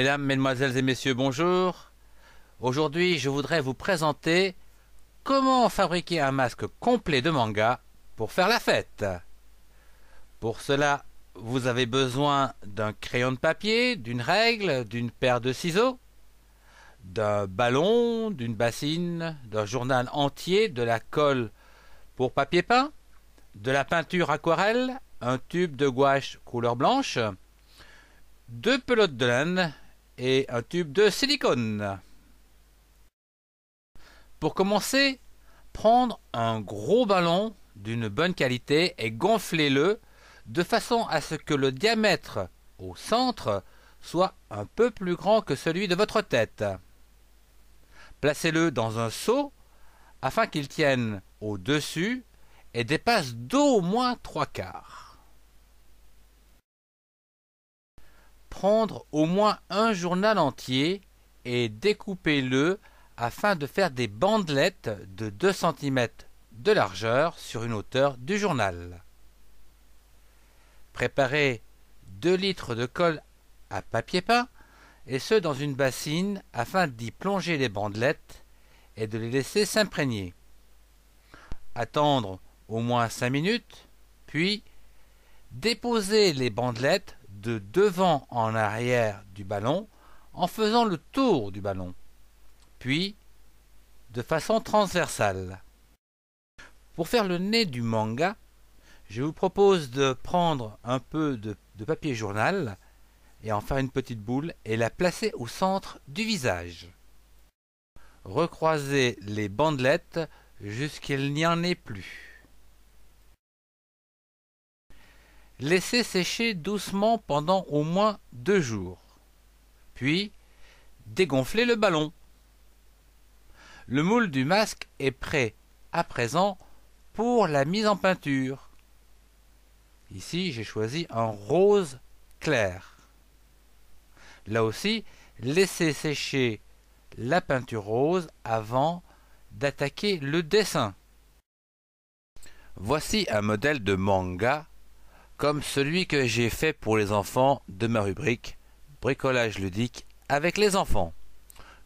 Mesdames, Mesdemoiselles et Messieurs, bonjour. Aujourd'hui, je voudrais vous présenter comment fabriquer un masque complet de manga pour faire la fête. Pour cela, vous avez besoin d'un crayon de papier, d'une règle, d'une paire de ciseaux, d'un ballon, d'une bassine, d'un journal entier, de la colle pour papier peint, de la peinture aquarelle, un tube de gouache couleur blanche, deux pelotes de laine, et un tube de silicone. Pour commencer, prendre un gros ballon d'une bonne qualité et gonflez le de façon à ce que le diamètre au centre soit un peu plus grand que celui de votre tête. Placez-le dans un seau afin qu'il tienne au-dessus et dépasse d'au moins trois quarts. prendre au moins un journal entier et découpez-le afin de faire des bandelettes de 2 cm de largeur sur une hauteur du journal. Préparez 2 litres de colle à papier peint et ce dans une bassine afin d'y plonger les bandelettes et de les laisser s'imprégner. Attendre au moins 5 minutes, puis déposer les bandelettes de devant en arrière du ballon en faisant le tour du ballon, puis de façon transversale. Pour faire le nez du manga, je vous propose de prendre un peu de, papier journal et en faire une petite boule et la placer au centre du visage. Recroisez les bandelettes qu'il n'y en ait plus. Laissez sécher doucement pendant au moins deux jours. Puis, dégonflez le ballon. Le moule du masque est prêt à présent pour la mise en peinture. Ici, j'ai choisi un rose clair. Là aussi, laissez sécher la peinture rose avant d'attaquer le dessin. Voici un modèle de manga comme celui que j'ai fait pour les enfants de ma rubrique Bricolage ludique avec les enfants.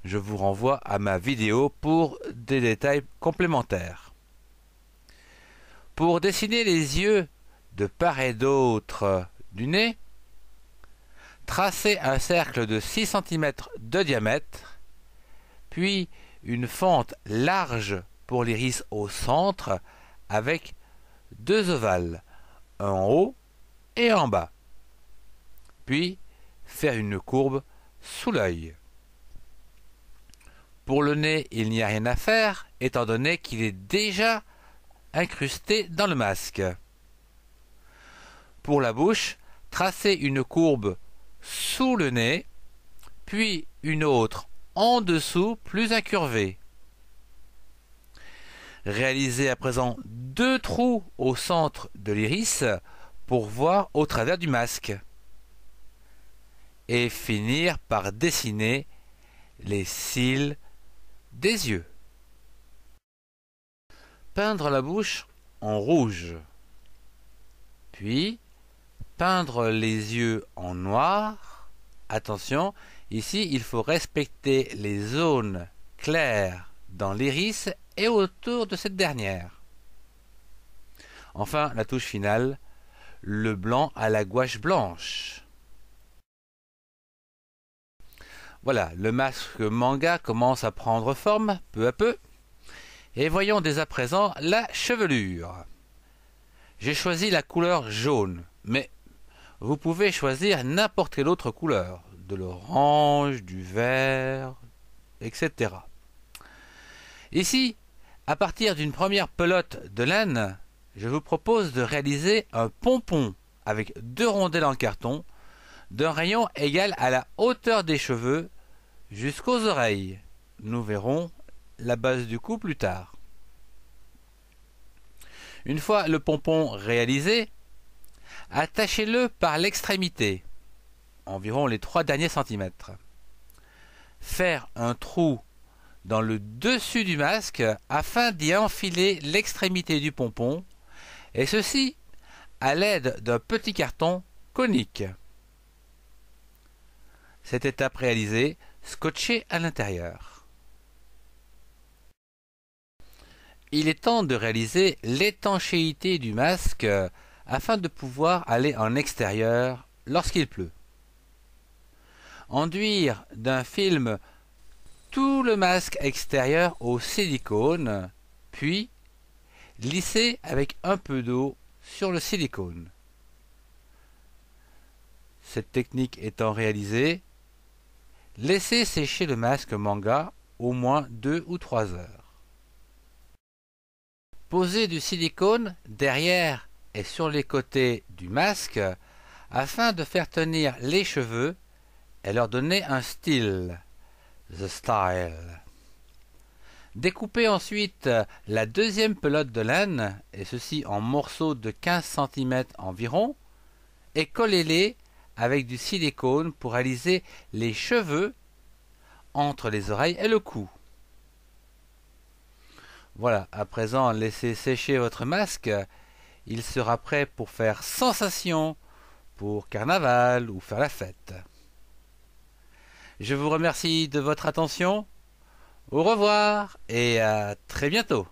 Je vous renvoie à ma vidéo pour des détails complémentaires. Pour dessiner les yeux de part et d'autre du nez, tracez un cercle de 6 cm de diamètre, puis une fente large pour l'iris au centre avec deux ovales, un en haut et en bas. Puis, faire une courbe sous l'œil. Pour le nez, il n'y a rien à faire, étant donné qu'il est déjà incrusté dans le masque. Pour la bouche, tracer une courbe sous le nez, puis une autre en dessous plus incurvée. Réalisez à présent deux trous au centre de l'iris pour voir au travers du masque et finir par dessiner les cils des yeux. Peindre la bouche en rouge, puis peindre les yeux en noir. Attention, ici il faut respecter les zones claires dans l'iris et autour de cette dernière. Enfin, la touche finale, le blanc à la gouache blanche. Voilà, le masque manga commence à prendre forme peu à peu. Et voyons dès à présent la chevelure. J'ai choisi la couleur jaune, mais vous pouvez choisir n'importe quelle autre couleur, de l'orange, du vert, etc. Ici, à partir d'une première pelote de laine, je vous propose de réaliser un pompon avec deux rondelles en carton d'un rayon égal à la hauteur des cheveux jusqu'aux oreilles. Nous verrons la base du cou plus tard. Une fois le pompon réalisé, attachez-le par l'extrémité, environ les trois derniers centimètres. Faire un trou dans le dessus du masque afin d'y enfiler l'extrémité du pompon et ceci à l'aide d'un petit carton conique. Cette étape réalisée, scotchée à l'intérieur. Il est temps de réaliser l'étanchéité du masque afin de pouvoir aller en extérieur lorsqu'il pleut. Enduire d'un film tout le masque extérieur au silicone, puis Lissez avec un peu d'eau sur le silicone. Cette technique étant réalisée, laissez sécher le masque manga au moins 2 ou 3 heures. Posez du silicone derrière et sur les côtés du masque afin de faire tenir les cheveux et leur donner un style. The style. Découpez ensuite la deuxième pelote de laine, et ceci en morceaux de 15 cm environ, et collez-les avec du silicone pour aliser les cheveux entre les oreilles et le cou. Voilà, à présent laissez sécher votre masque, il sera prêt pour faire sensation, pour carnaval ou faire la fête. Je vous remercie de votre attention. Au revoir et à très bientôt